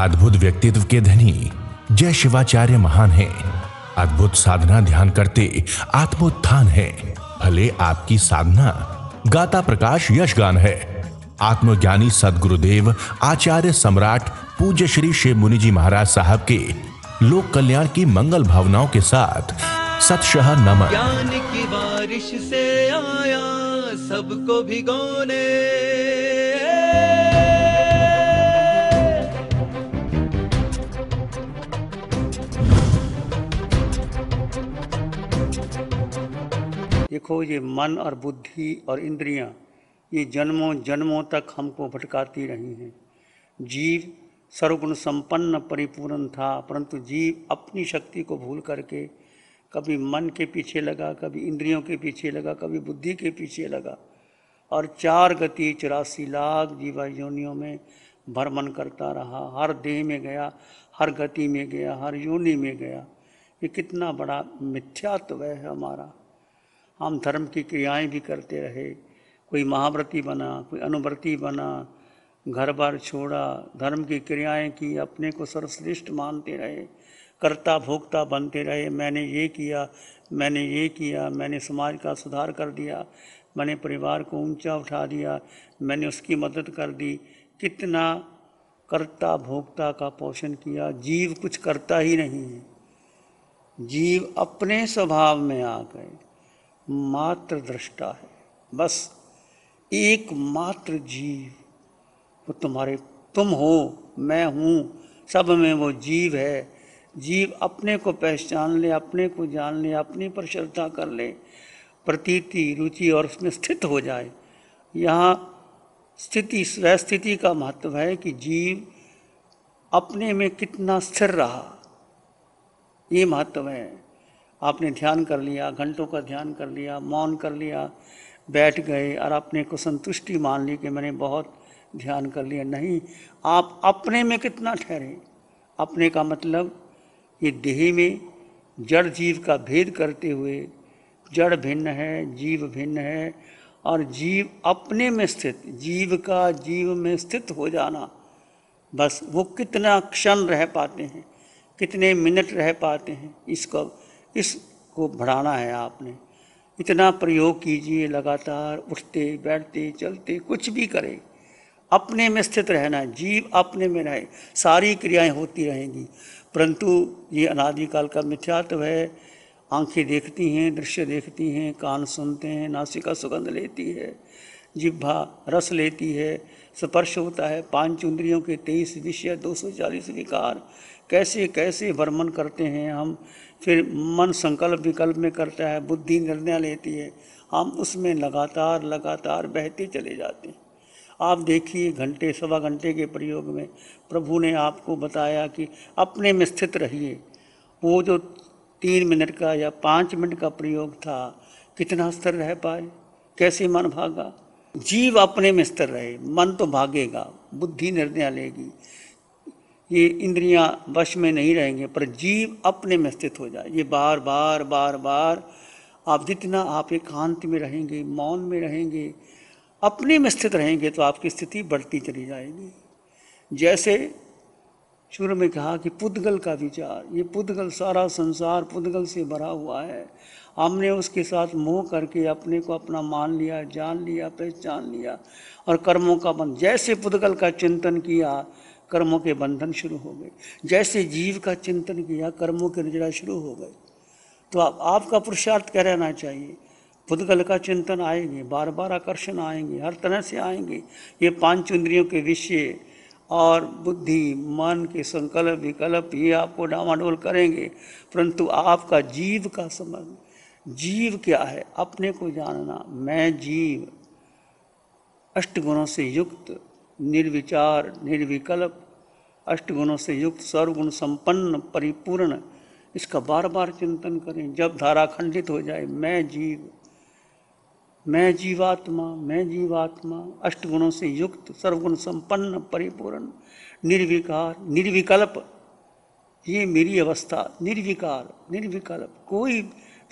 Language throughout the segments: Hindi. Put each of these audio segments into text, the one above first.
अद्भुत व्यक्तित्व के धनी जय शिवाचार्य महान है अद्भुत साधना ध्यान करते आत्मोत्थान है भले आपकी साधना गाता प्रकाश यशगान है आत्मज्ञानी सदगुरुदेव आचार्य सम्राट पूज्य श्री शिव मुनि जी महाराज साहब के लोक कल्याण की मंगल भावनाओं के साथ सतशह नमन ज्ञान की बारिश से आया सबको भिगोने देखो ये मन और बुद्धि और इंद्रियां ये जन्मों जन्मों तक हमको भटकाती रही हैं जीव सर्वगुण संपन्न परिपूर्ण था परंतु जीव अपनी शक्ति को भूल करके कभी मन के पीछे लगा कभी इंद्रियों के पीछे लगा कभी बुद्धि के पीछे लगा और चार गति चौरासी लाख जीवा योनियों में भ्रमण करता रहा हर देह में गया हर गति में गया हर योनि में गया ये कितना बड़ा मिथ्यात्व है हमारा हम धर्म की क्रियाएं भी करते रहे कोई महाव्रती बना कोई अनुव्रती बना घर बार छोड़ा धर्म की क्रियाएं की अपने को सर्वश्रेष्ठ मानते रहे कर्ता भोक्ता बनते रहे मैंने ये किया मैंने ये किया मैंने समाज का सुधार कर दिया मैंने परिवार को ऊंचा उठा दिया मैंने उसकी मदद कर दी कितना कर्ता भोक्ता का पोषण किया जीव कुछ करता ही नहीं है जीव अपने स्वभाव में आ गए मात्र दृष्टा है बस एकमात्र जीव वो तुम्हारे तुम हो मैं हूँ सब में वो जीव है जीव अपने को पहचान ले अपने को जान ले अपने पर श्रद्धा कर ले प्रतीति रुचि और उसमें स्थित हो जाए यहाँ स्थिति स्वस्थिति का महत्व है कि जीव अपने में कितना स्थिर रहा ये महत्व है आपने ध्यान कर लिया घंटों का ध्यान कर लिया मौन कर लिया बैठ गए और अपने को संतुष्टि मान ली कि मैंने बहुत ध्यान कर लिया नहीं आप अपने में कितना ठहरे अपने का मतलब ये देह में जड़ जीव का भेद करते हुए जड़ भिन्न है जीव भिन्न है और जीव अपने में स्थित जीव का जीव में स्थित हो जाना बस वो कितना क्षण रह पाते हैं कितने मिनट रह पाते हैं इसको इसको बढ़ाना है आपने इतना प्रयोग कीजिए लगातार उठते बैठते चलते कुछ भी करें अपने में स्थित रहना जीव अपने में रहे सारी क्रियाएं होती रहेंगी परंतु ये अनादिकाल का मिथ्यात्व है आंखें देखती हैं दृश्य देखती हैं कान सुनते हैं नासिका सुगंध लेती है जिब्भा रस लेती है स्पर्श होता है पांच इंद्रियों के तेईस विषय दो सौ चालीस विकार कैसे कैसे वर्मन करते हैं हम फिर मन संकल्प विकल्प में करता है बुद्धि निर्णय लेती है हम उसमें लगातार लगातार बहते चले जाते हैं आप देखिए घंटे सवा घंटे के प्रयोग में प्रभु ने आपको बताया कि अपने में स्थित रहिए वो जो तीन मिनट का या पाँच मिनट का प्रयोग था कितना स्थिर रह पाए कैसे मन भागा जीव अपने में स्थिर रहे मन तो भागेगा बुद्धि निर्णय लेगी ये इंद्रियां वश में नहीं रहेंगे पर जीव अपने में स्थित हो जाए ये बार बार बार बार आप जितना आप एकांत में रहेंगे मौन में रहेंगे अपने में स्थित रहेंगे तो आपकी स्थिति बढ़ती चली जाएगी जैसे शुरू में कहा कि पुद्गल का विचार ये पुद्गल सारा संसार पुद्गल से भरा हुआ है हमने उसके साथ मोह करके अपने को अपना मान लिया जान लिया पहचान लिया और कर्मों का बन जैसे पुद्गल का चिंतन किया कर्मों के बंधन शुरू हो गए जैसे जीव का चिंतन किया कर्मों के निजरा शुरू हो गए तो आप, आपका पुरुषार्थ क्या रहना चाहिए पुद्गल का चिंतन आएंगे बार बार आकर्षण आएंगे हर तरह से आएंगे ये पांच इंद्रियों के विषय और बुद्धि मन के संकल्प विकल्प ये आपको डामाडोल करेंगे परंतु आपका जीव का समझ जीव क्या है अपने को जानना मैं जीव अष्टगुणों से युक्त निर्विचार निर्विकल्प अष्टगुणों से युक्त सर्वगुण संपन्न परिपूर्ण इसका बार बार चिंतन करें जब धारा खंडित हो जाए मैं जीव मैं जीवात्मा मैं जीवात्मा अष्टगुणों से युक्त सर्वगुण संपन्न परिपूर्ण निर्विकार निर्विकल्प ये मेरी अवस्था निर्विकार निर्विकल्प कोई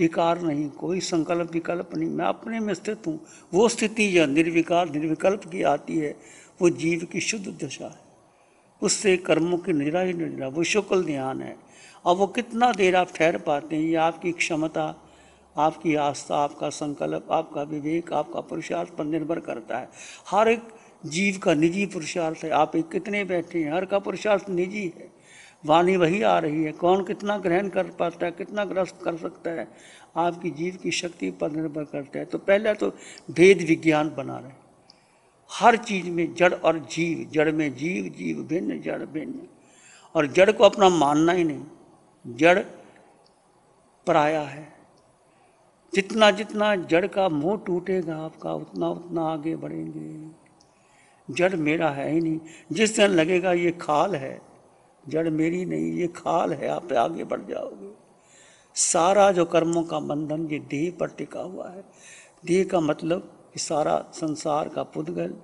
विकार नहीं कोई संकल्प विकल्प नहीं मैं अपने में स्थित हूँ वो स्थिति जो निर्विकार निर्विकल्प की आती है वो जीव की शुद्ध दशा है उससे कर्मों की निरा ही निरा वो शुक्ल ध्यान है और वो कितना देर आप ठहर पाते हैं ये आपकी क्षमता आपकी आस्था आपका संकल्प आपका विवेक आपका पुरुषार्थ पर निर्भर करता है हर एक जीव का निजी पुरुषार्थ है आप एक कितने बैठे हैं हर का पुरुषार्थ निजी है वाणी वही आ रही है कौन कितना ग्रहण कर पाता है कितना ग्रस्त कर सकता है आपकी जीव की शक्ति पर निर्भर करता है तो पहले तो भेद विज्ञान बना रहे हर चीज़ में जड़ और जीव जड़ में जीव जीव भिन्न जड़ भिन्न और जड़ को अपना मानना ही नहीं जड़ पराया है जितना जितना जड़ का मोह टूटेगा आपका उतना उतना आगे बढ़ेंगे जड़ मेरा है ही नहीं जिस दिन लगेगा ये खाल है जड़ मेरी नहीं ये खाल है आप आगे बढ़ जाओगे सारा जो कर्मों का बंधन ये देह पर टिका हुआ है देह का मतलब कि सारा संसार का पुद्गल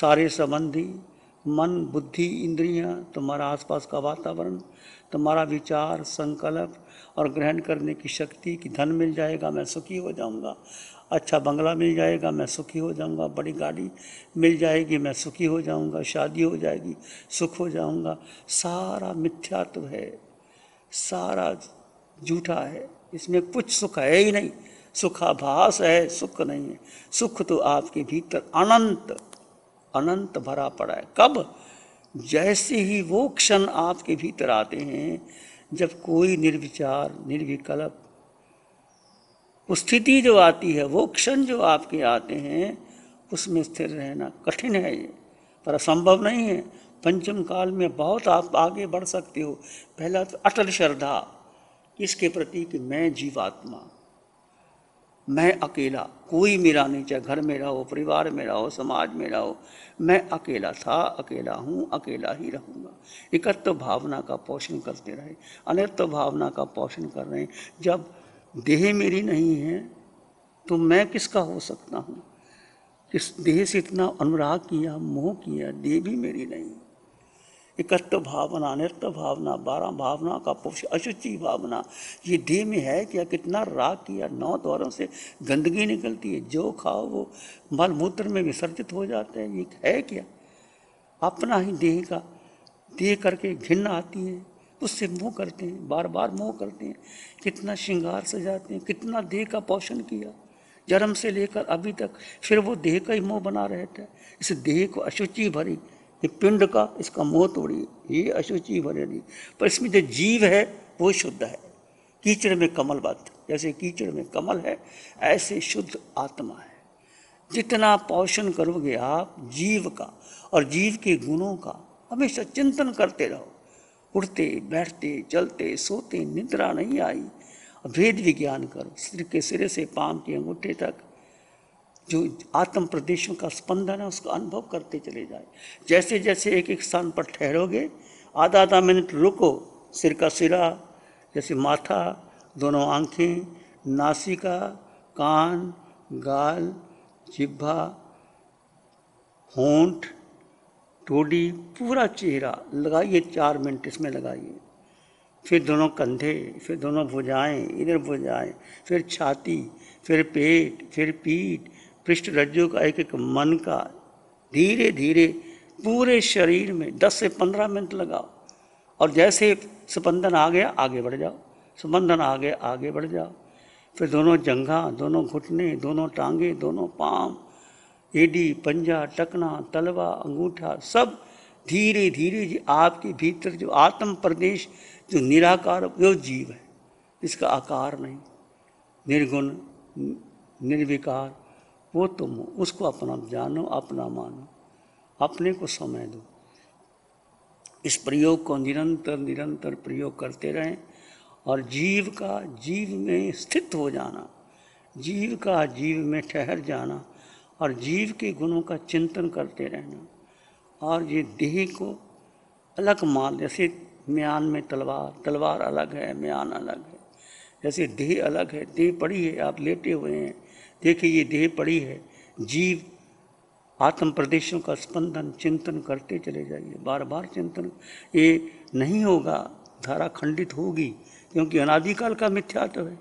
सारे संबंधी मन बुद्धि इंद्रियां, तुम्हारा आसपास का वातावरण तुम्हारा विचार संकल्प और ग्रहण करने की शक्ति कि धन मिल जाएगा मैं सुखी हो जाऊंगा अच्छा बंगला मिल जाएगा मैं सुखी हो जाऊंगा बड़ी गाड़ी मिल जाएगी मैं सुखी हो जाऊंगा शादी हो जाएगी सुख हो जाऊंगा सारा मिथ्यात्व है सारा झूठा है इसमें कुछ सुख है ही नहीं सुखाभास है सुख नहीं है सुख तो आपके भीतर अनंत अनंत भरा पड़ा है कब जैसे ही वो क्षण आपके भीतर आते हैं जब कोई निर्विचार निर्विकल्प स्थिति जो आती है वो क्षण जो आपके आते हैं उसमें स्थिर रहना कठिन है ये पर असंभव नहीं है पंचम काल में बहुत आप आगे बढ़ सकते हो पहला तो अटल श्रद्धा इसके प्रति कि मैं जीवात्मा मैं अकेला कोई मेरा नहीं चाहे घर मेरा हो परिवार मेरा हो समाज मेरा हो मैं अकेला था अकेला हूँ अकेला ही रहूँगा एकत्व तो भावना का पोषण करते रहे अनत्व तो भावना का पोषण कर रहे हैं जब देह मेरी नहीं है तो मैं किसका हो सकता हूँ किस देह से इतना अनुराग किया मोह किया देह भी मेरी नहीं इकट्ठ भावना अनिर्त भावना बारह भावना का पुरुष अशुचि भावना ये देह में है कि कितना राग किया नौ द्वारों से गंदगी निकलती है जो खाओ वो मल मूत्र में विसर्जित हो जाते हैं ये है क्या अपना ही देह का देह करके घिन आती है उससे मुँह करते हैं बार बार मुँह करते हैं कितना श्रृंगार सजाते हैं कितना देह का पोषण किया जन्म से लेकर अभी तक फिर वो देह का ही मुंह बना रहता है इस देह को अशुचि भरी ये पिंड का इसका मोह तोड़िए ये अशुचि भरणी पर इसमें जो जीव है वो शुद्ध है कीचड़ में कमल बद जैसे कीचड़ में कमल है ऐसे शुद्ध आत्मा है जितना पोषण करोगे आप जीव का और जीव के गुणों का हमेशा चिंतन करते रहो उठते बैठते चलते सोते निद्रा नहीं आई भेद विज्ञान करो सिर के सिरे से पाम के अंगूठे तक जो आत्म प्रदेशों का स्पंदन है उसका अनुभव करते चले जाए जैसे जैसे एक एक स्थान पर ठहरोगे आधा आधा मिनट रुको सिर का सिरा जैसे माथा दोनों आँखें नासिका कान गाल जिब्भा होंठ टोडी पूरा चेहरा लगाइए चार मिनट इसमें लगाइए फिर दोनों कंधे फिर दोनों भुजाएं इधर भुजाएं फिर छाती फिर पेट फिर पीठ पृष्ठ रज्जु का एक एक मन का धीरे धीरे पूरे शरीर में 10 से 15 मिनट लगाओ और जैसे स्पंदन आ गया आगे बढ़ जाओ स्पंदन आ गया आगे बढ़ जाओ फिर दोनों जंघा दोनों घुटने दोनों टांगे दोनों पाम एडी पंजा टकना तलवा अंगूठा सब धीरे धीरे जी आपके भीतर जो आत्म प्रदेश जो निराकार जो जीव है इसका आकार नहीं निर्गुण निर्विकार वो तुम हो उसको अपना जानो अपना मानो अपने को समय दो इस प्रयोग को निरंतर निरंतर प्रयोग करते रहें और जीव का जीव में स्थित हो जाना जीव का जीव में ठहर जाना और जीव के गुणों का चिंतन करते रहना और ये देह को अलग मान जैसे म्यान में तलवार तलवार अलग है म्यान अलग है जैसे देह अलग है देह पड़ी है आप लेटे हुए हैं देखिए ये देह पड़ी है जीव आत्म प्रदेशों का स्पंदन चिंतन करते चले जाइए बार बार चिंतन ये नहीं होगा धारा खंडित होगी क्योंकि अनादिकाल का मिथ्यात्व है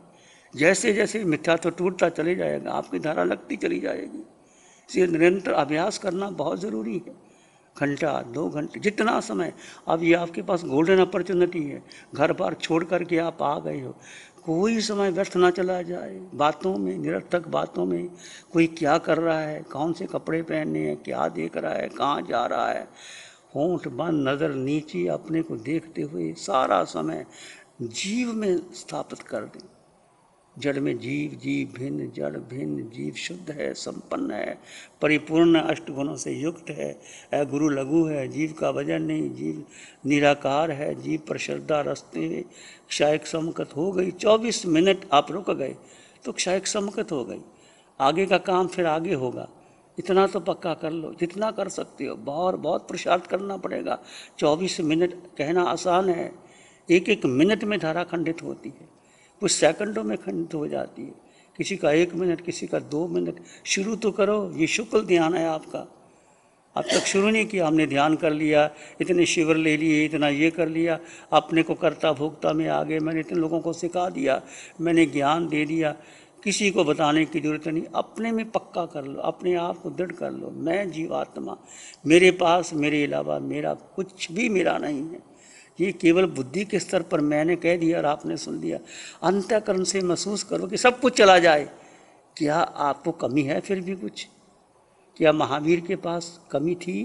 जैसे जैसे मिथ्यात्व टूटता चले जाएगा आपकी धारा लगती चली जाएगी इसलिए निरंतर अभ्यास करना बहुत ज़रूरी है घंटा दो घंटे जितना समय अब ये आपके पास गोल्डन अपॉर्चुनिटी है घर बार छोड़ करके आप आ गए हो कोई समय व्यर्थ ना चला जाए बातों में निरर्थक बातों में कोई क्या कर रहा है कौन से कपड़े पहनने हैं क्या देख रहा है कहाँ जा रहा है होंठ बंद नज़र नीचे अपने को देखते हुए सारा समय जीव में स्थापित कर दें जड़ में जीव जीव भिन्न जड़ भिन्न जीव शुद्ध है संपन्न है परिपूर्ण अष्ट गुणों से युक्त है गुरु लघु है जीव का वजन नहीं जीव निराकार है जीव पर श्रद्धा रस्ते हुए क्षायक समकत हो गई चौबीस मिनट आप रुक गए तो क्षायक समकत हो गई आगे का काम फिर आगे होगा इतना तो पक्का कर लो जितना कर सकते हो बहुत बहुत पुरुषार्थ करना पड़ेगा चौबीस मिनट कहना आसान है एक एक मिनट में धारा खंडित होती है कुछ सेकंडों में खंडित हो जाती है किसी का एक मिनट किसी का दो मिनट शुरू तो करो ये शुक्ल ध्यान है आपका अब तक शुरू नहीं किया हमने ध्यान कर लिया इतने शिविर ले लिए इतना ये कर लिया अपने को करता भोगता में आ गए मैंने इतने लोगों को सिखा दिया मैंने ज्ञान दे दिया किसी को बताने की जरूरत नहीं अपने में पक्का कर लो अपने आप को दृढ़ कर लो मैं जीवात्मा मेरे पास मेरे अलावा मेरा कुछ भी मेरा नहीं है ये केवल बुद्धि के स्तर पर मैंने कह दिया और आपने सुन लिया अंत्यकरण से महसूस करो कि सब कुछ चला जाए क्या आपको कमी है फिर भी कुछ क्या महावीर के पास कमी थी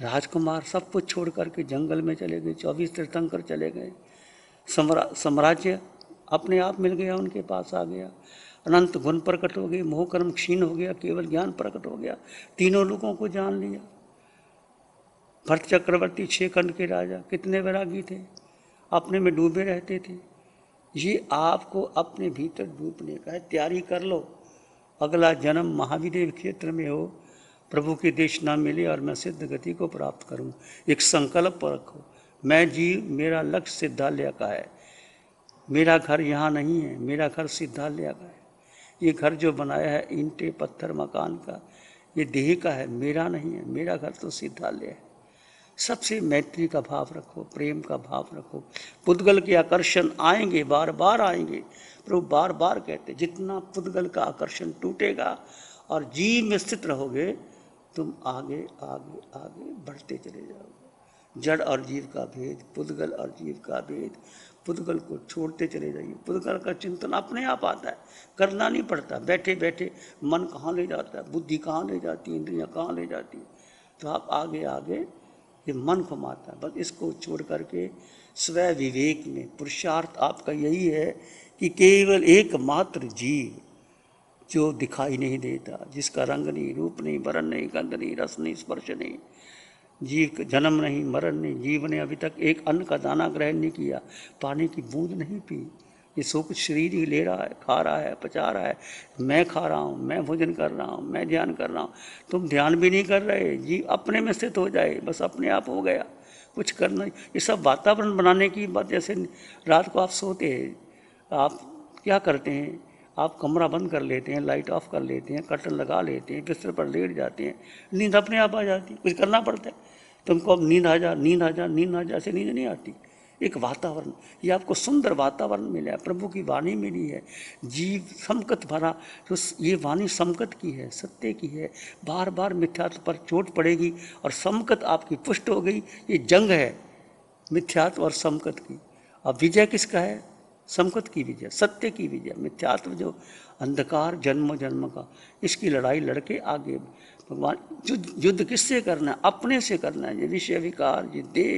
राजकुमार सब कुछ छोड़ करके जंगल में चले गए चौबीस तीर्थंकर चले गए सम्रा साम्राज्य अपने आप मिल गया उनके पास आ गया अनंत गुण प्रकट हो गए मोहकर्म क्षीण हो गया केवल ज्ञान प्रकट हो गया तीनों लोगों को जान लिया भरत चक्रवर्ती छः खंड के राजा कितने वैरागी थे अपने में डूबे रहते थे ये आपको अपने भीतर डूबने का है तैयारी कर लो अगला जन्म महावीर क्षेत्र में हो प्रभु की देश ना मिले और मैं सिद्ध गति को प्राप्त करूं एक संकल्प पर रखो मैं जीव मेरा लक्ष्य सिद्धालय का है मेरा घर यहाँ नहीं है मेरा घर सिद्धालय का है ये घर जो बनाया है ईंटे पत्थर मकान का ये देह का है मेरा नहीं है मेरा घर तो सिद्धालय है सबसे मैत्री का भाव रखो प्रेम का भाव रखो पुद्गल के आकर्षण आएंगे बार बार आएंगे प्रभु बार बार कहते जितना पुद्गल का आकर्षण टूटेगा और जीव में स्थित रहोगे तुम आगे आगे आगे बढ़ते चले जाओगे जड़ और जीव का भेद पुद्गल और जीव का भेद पुद्गल को छोड़ते चले जाइए पुद्गल का चिंतन अपने आप आता है करना नहीं पड़ता बैठे बैठे मन कहाँ ले जाता है बुद्धि कहाँ ले जाती है इंद्रियाँ कहाँ ले जाती है तो आप आगे आगे ये मन को मारता है बस इसको छोड़ करके स्व विवेक में पुरुषार्थ आपका यही है कि केवल एकमात्र जीव जो दिखाई नहीं देता जिसका रंग नहीं रूप नहीं वरण नहीं गंध नहीं रस नहीं स्पर्श नहीं जीव का जन्म नहीं मरण नहीं जीव ने अभी तक एक अन्न का दाना ग्रहण नहीं किया पानी की बूंद नहीं पी ये सूप शरीर ही ले रहा है खा रहा है पचा रहा है मैं खा रहा हूँ मैं भोजन कर रहा हूँ मैं ध्यान कर रहा हूँ तुम ध्यान भी नहीं कर रहे जी अपने में स्थित हो जाए बस अपने आप हो गया कुछ करना ये सब वातावरण बनाने की बात जैसे रात को आप सोते हैं आप क्या करते हैं आप कमरा बंद कर लेते हैं लाइट ऑफ कर लेते हैं कर्टन लगा लेते हैं बिस्तर पर लेट जाते हैं नींद अपने आप आ जाती है कुछ करना पड़ता है तुमको अब नींद आ जा नींद आ जा नींद आ जा ऐसे नींद नहीं आती एक वातावरण ये आपको सुंदर वातावरण मिला है प्रभु की वाणी मिली है जीव समकत भरा तो ये वाणी समकत की है सत्य की है बार बार मिथ्यात्व पर चोट पड़ेगी और समकत आपकी पुष्ट हो गई ये जंग है मिथ्यात्व और समकत की अब विजय किसका है समकत की विजय सत्य की विजय मिथ्यात्व जो अंधकार जन्म जन्म का इसकी लड़ाई लड़के आगे भगवान युद्ध युद्ध किससे करना है अपने से करना है ये विषय विकार ये देह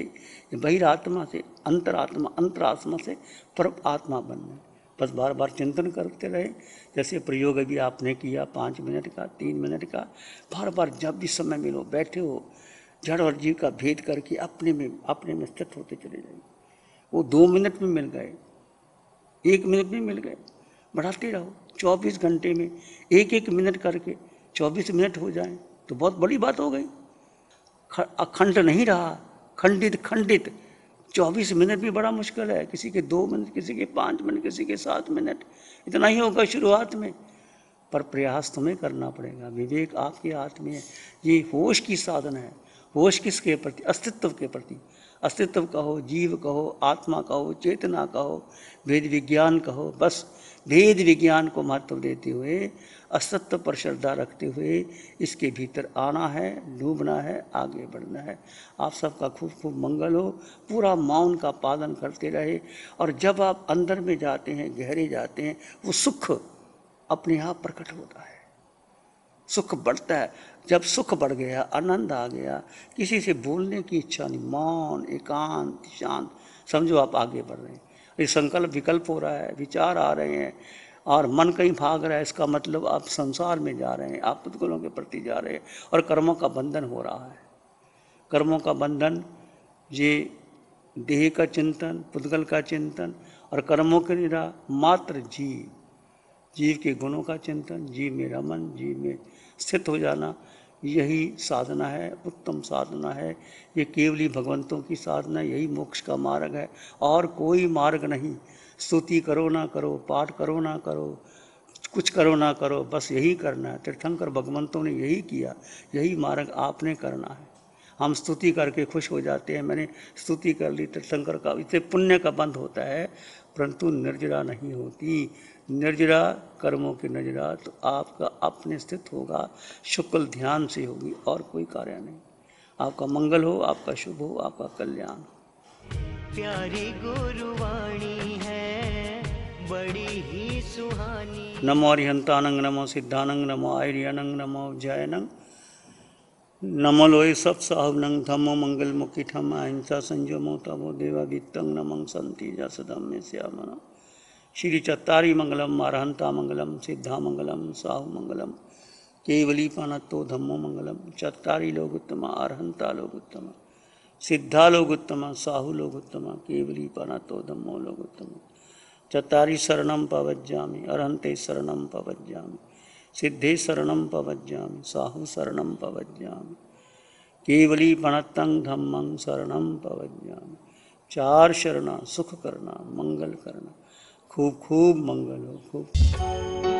ये बहिरात्मा से अंतरात्मा अंतरात्मा से पर आत्मा बनना है बस बार बार चिंतन करते रहे जैसे प्रयोग अभी आपने किया पाँच मिनट का तीन मिनट का बार बार जब भी समय मिलो बैठे हो जड़ और जीव का भेद करके अपने में अपने में स्थित होते चले जाए वो दो मिनट में मिल गए एक मिनट में मिल गए बढ़ाते रहो चौबीस घंटे में एक एक मिनट करके चौबीस मिनट हो जाएं तो बहुत बड़ी बात हो गई अखंड नहीं रहा खंडित खंडित चौबीस मिनट भी बड़ा मुश्किल है किसी के दो मिनट किसी के पाँच मिनट किसी के सात मिनट इतना ही होगा शुरुआत में पर प्रयास तुम्हें करना पड़ेगा विवेक आपके हाथ में है ये होश की साधना है होश किसके प्रति अस्तित्व के प्रति अस्तित्व कहो जीव कहो आत्मा कहो चेतना कहो वेद विज्ञान कहो बस भेद विज्ञान को महत्व देते हुए असत्य पर श्रद्धा रखते हुए इसके भीतर आना है डूबना है आगे बढ़ना है आप सबका खूब खूब मंगल हो पूरा मौन का पालन करते रहे और जब आप अंदर में जाते हैं गहरे जाते हैं वो सुख अपने आप प्रकट होता है सुख बढ़ता है जब सुख बढ़ गया आनंद आ गया किसी से बोलने की इच्छा नहीं मौन एकांत शांत समझो आप आगे बढ़ रहे हैं ये संकल्प विकल्प हो रहा है विचार आ रहे हैं और मन कहीं भाग रहा है इसका मतलब आप संसार में जा रहे हैं आप पुतगुलों के प्रति जा रहे हैं और कर्मों का बंधन हो रहा है कर्मों का बंधन ये देह का चिंतन पुतगल का चिंतन और कर्मों के निरा मात्र जीव जीव के गुणों का चिंतन जीव में रमन जीव में स्थित हो जाना यही साधना है उत्तम साधना है ये केवली भगवंतों की साधना यही मोक्ष का मार्ग है और कोई मार्ग नहीं स्तुति करो ना करो पाठ करो ना करो कुछ करो ना करो बस यही करना है तीर्थंकर भगवंतों ने यही किया यही मार्ग आपने करना है हम स्तुति करके खुश हो जाते हैं मैंने स्तुति कर ली तीर्थंकर का इसे पुण्य का बंध होता है परंतु निर्जरा नहीं होती निर्जरा कर्मों की निर्जरा तो आपका अपने स्थित होगा शुक्ल ध्यान से होगी और कोई कार्य नहीं आपका मंगल हो आपका शुभ हो आपका कल्याण हो प्यारी गुरुवाणी है बड़ी ही सुहानी नमो अरिहंतानंग नमो सिद्धानंग नमो आयरियनंग नमो जयनंग नमो लोय सब साहब नंग धमो मंगल मुखी ठम अहिंसा संयमो तमो देवादित्यंग नमंग संति जसदम में श्याम श्री चत्तारी मंगलम अरहंता मंगलम सिद्धा मंगलम साहु मंगलम केवली पानत्तो धम्मो मंगलम चत्तारी उत्तम अरहंता उत्तम सिद्धा उत्तम साहु उत्तम केवली पानत्तो धम्मो उत्तम चत्तारी शरणम पवज्जामि अरहंते शरणम पवज्जामि सिद्धे शरणम पवज्जामि साहु शरणम पवज्जामि केवली पणतंग धम्मं शरण पवज्जामि चार शरणा सुख करना मंगल करना खूब खूब मंगल हो खूब